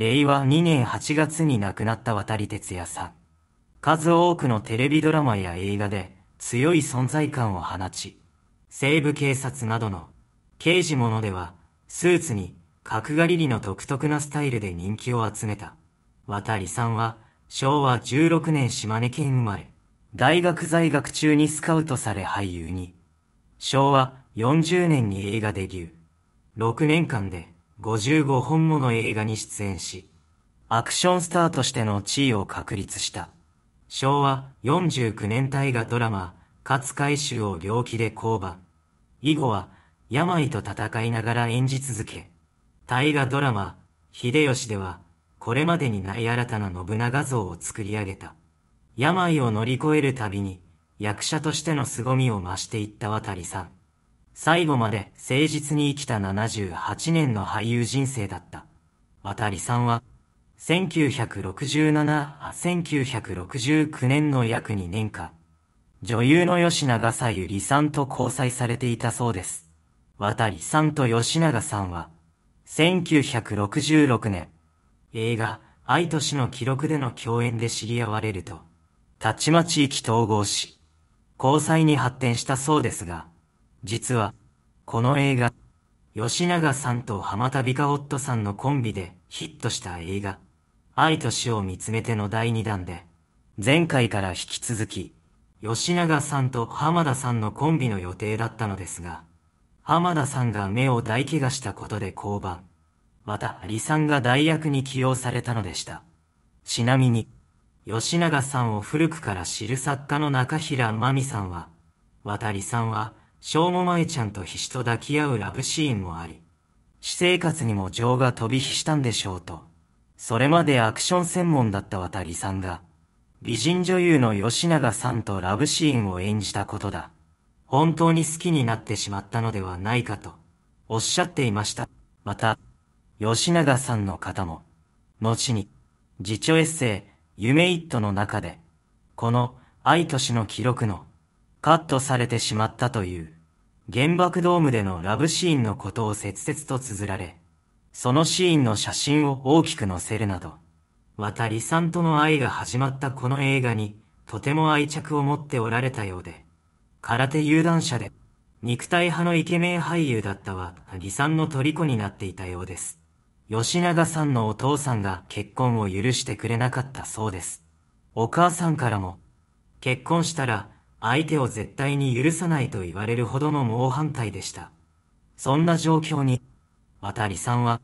令和2年8月に亡くなった渡哲也さん。数多くのテレビドラマや映画で強い存在感を放ち、西部警察などの刑事ものではスーツに角刈りの独特なスタイルで人気を集めた。渡さんは昭和16年島根県生まれ、大学在学中にスカウトされ俳優に、昭和40年に映画デビュー。6年間で55本もの映画に出演し、アクションスターとしての地位を確立した。昭和49年大河ドラマ、勝海舟を病気で降板。以後は、病と戦いながら演じ続け、大河ドラマ、秀吉では、これまでにない新たな信長像を作り上げた。病を乗り越えるたびに、役者としての凄みを増していった渡さん。最後まで誠実に生きた78年の俳優人生だった。渡さんは、1967-1969年の約2年間、女優の吉永さゆりさんと交際されていたそうです。渡さんと吉永さんは、1966年、映画、愛と死の記録での共演で知り合われると、たちまち意気投合し、交際に発展したそうですが、実は、この映画、吉永さんと浜田美香夫さんのコンビでヒットした映画、愛と死を見つめての第2弾で、前回から引き続き、吉永さんと浜田さんのコンビの予定だったのですが、浜田さんが目を大怪我したことで降板。また、李さんが代役に起用されたのでした。ちなみに、吉永さんを古くから知る作家の中平真美さんは、渡里さんは、正午前ちゃんと必死と抱き合うラブシーンもあり、私生活にも情が飛び火したんでしょうと、それまでアクション専門だった渡さんが、美人女優の吉永さんとラブシーンを演じたことだ。本当に好きになってしまったのではないかと、おっしゃっていました。また、吉永さんの方も、後に、自著エッセイ、夢イットの中で、この、愛と死の記録の、カットされてしまったという、原爆ドームでのラブシーンのことを切々と綴られ、そのシーンの写真を大きく載せるなど、渡りさんとの愛が始まったこの映画に、とても愛着を持っておられたようで、空手有段者で、肉体派のイケメン俳優だったは、李さんの虜になっていたようです。吉永さんのお父さんが結婚を許してくれなかったそうです。お母さんからも、結婚したら、相手を絶対に許さないと言われるほどの猛反対でした。そんな状況に、渡里さんは、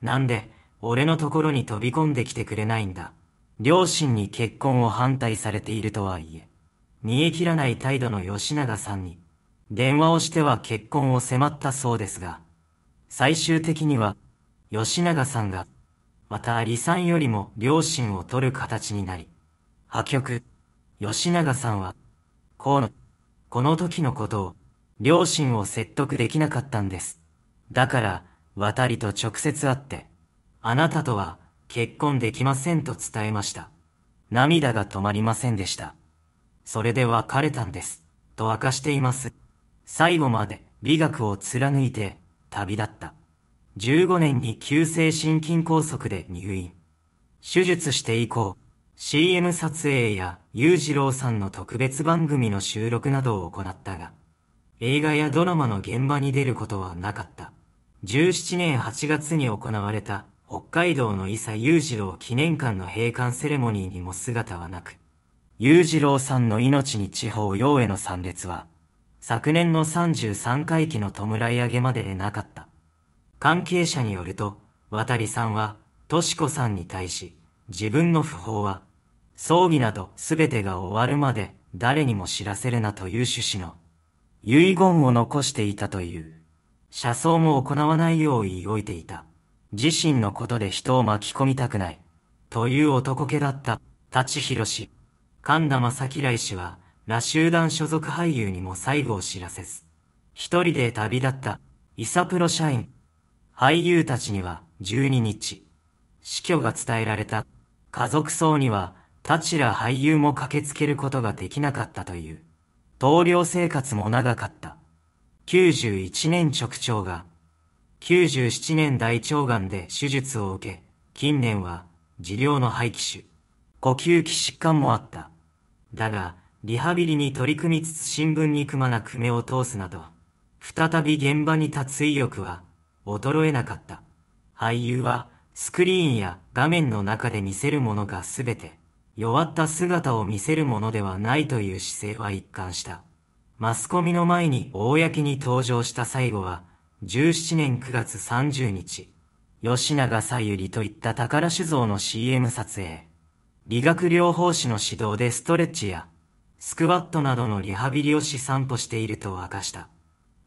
なんで、俺のところに飛び込んできてくれないんだ。両親に結婚を反対されているとはいえ、煮え切らない態度の吉永さんに、電話をしては結婚を迫ったそうですが、最終的には、吉永さんが、またさんよりも両親を取る形になり、破局、吉永さんは、この、この時のことを、両親を説得できなかったんです。だから、渡りと直接会って、あなたとは結婚できませんと伝えました。涙が止まりませんでした。それで別れたんです、と明かしています。最後まで美学を貫いて旅立った。15年に急性心筋梗塞で入院。手術して以降、CM 撮影や裕次郎さんの特別番組の収録などを行ったが、映画やドラマの現場に出ることはなかった。17年8月に行われた北海道の伊佐裕次郎記念館の閉館セレモニーにも姿はなく、裕次郎さんの命に地方用への参列は、昨年の33回忌の弔い上げまででなかった。関係者によると、渡さんは、としこさんに対し、自分の訃報は、葬儀など全てが終わるまで誰にも知らせるなという趣旨の遺言を残していたという。車窓も行わないよう言い置いていた。自身のことで人を巻き込みたくない。という男気だった、立博氏。神田正輝氏は、羅集団所属俳優にも最後を知らせず、一人で旅立った、イサプロ社員。俳優たちには、12日、死去が伝えられた。家族葬には、タチラ俳優も駆けつけることができなかったという、投了生活も長かった。91年直腸が、97年大腸がんで手術を受け、近年は、治療の廃気種、呼吸器疾患もあった。だが、リハビリに取り組みつつ新聞にくまなく目を通すなど、再び現場に立つ意欲は、衰えなかった。俳優は、スクリーンや画面の中で見せるものが全て。弱った姿を見せるものではないという姿勢は一貫した。マスコミの前に公に登場した最後は、17年9月30日、吉永さゆりといった宝酒造の CM 撮影。理学療法士の指導でストレッチや、スクワットなどのリハビリを資産としていると明かした。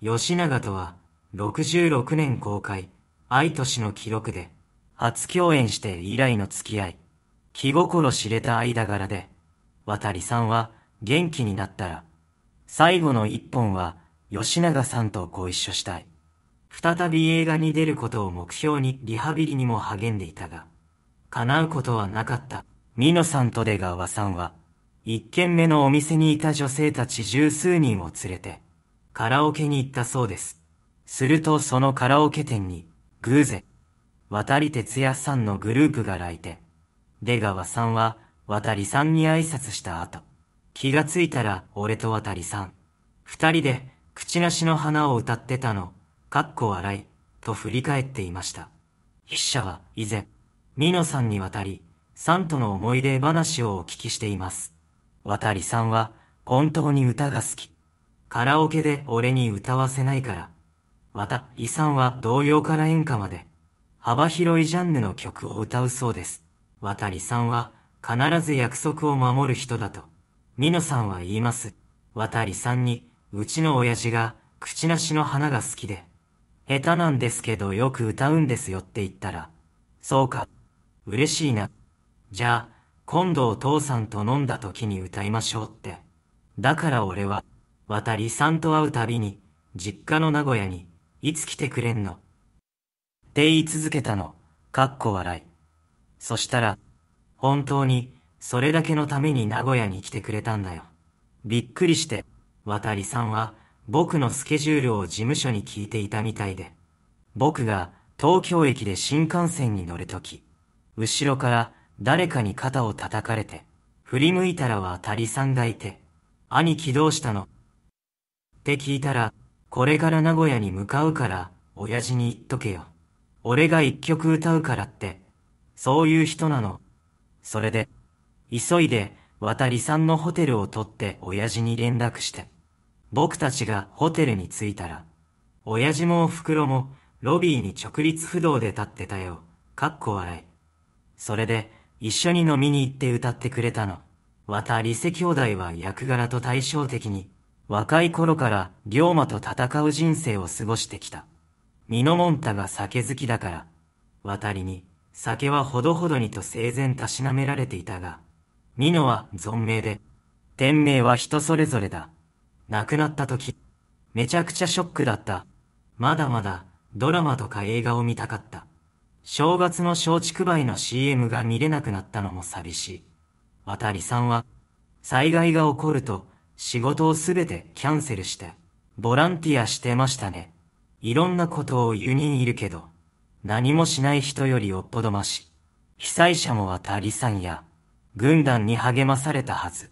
吉永とは、66年公開、愛都市の記録で、初共演して以来の付き合い。気心知れた間柄で、渡りさんは元気になったら、最後の一本は吉永さんとご一緒したい。再び映画に出ることを目標にリハビリにも励んでいたが、叶うことはなかった。美濃さんと出川さんは、一軒目のお店にいた女性たち十数人を連れて、カラオケに行ったそうです。するとそのカラオケ店に、偶然、渡り哲也さんのグループが来店。出川さんは、渡りさんに挨拶した後、気がついたら俺と渡りさん、二人で、口なしの花を歌ってたの、かっこ笑い、と振り返っていました。筆者は、以前、美濃さんに渡り、さんとの思い出話をお聞きしています。渡りさんは、本当に歌が好き。カラオケで俺に歌わせないから。渡りさんは童謡から演歌まで、幅広いジャンルの曲を歌うそうです。渡さんは必ず約束を守る人だと、美濃さんは言います。渡さんに、うちの親父が、口なしの花が好きで、下手なんですけどよく歌うんですよって言ったら、そうか、嬉しいな。じゃあ、今度お父さんと飲んだ時に歌いましょうって。だから俺は、渡りさんと会うたびに、実家の名古屋に、いつ来てくれんのって言い続けたの、かっこ笑い。そしたら、本当に、それだけのために名古屋に来てくれたんだよ。びっくりして、渡さんは、僕のスケジュールを事務所に聞いていたみたいで。僕が、東京駅で新幹線に乗るとき、後ろから誰かに肩を叩かれて、振り向いたら渡さんがいて、兄貴どうしたのって聞いたら、これから名古屋に向かうから、親父に言っとけよ。俺が一曲歌うからって、そういう人なの。それで、急いで、渡りさんのホテルを取って親父に連絡して。僕たちがホテルに着いたら、親父もお袋も、ロビーに直立不動で立ってたよ。かっこ笑い。それで、一緒に飲みに行って歌ってくれたの。渡り瀬兄弟は役柄と対照的に、若い頃から龍馬と戦う人生を過ごしてきた。ミノモンタが酒好きだから、渡りに、酒はほどほどにと生前たしなめられていたが、美濃は存命で、天命は人それぞれだ。亡くなった時、めちゃくちゃショックだった。まだまだ、ドラマとか映画を見たかった。正月の松竹梅の CM が見れなくなったのも寂しい。渡りさんは、災害が起こると、仕事をすべてキャンセルして、ボランティアしてましたね。いろんなことを言にいるけど。何もしない人よりよっぽどまし。被災者もはたりさんや、軍団に励まされたはず。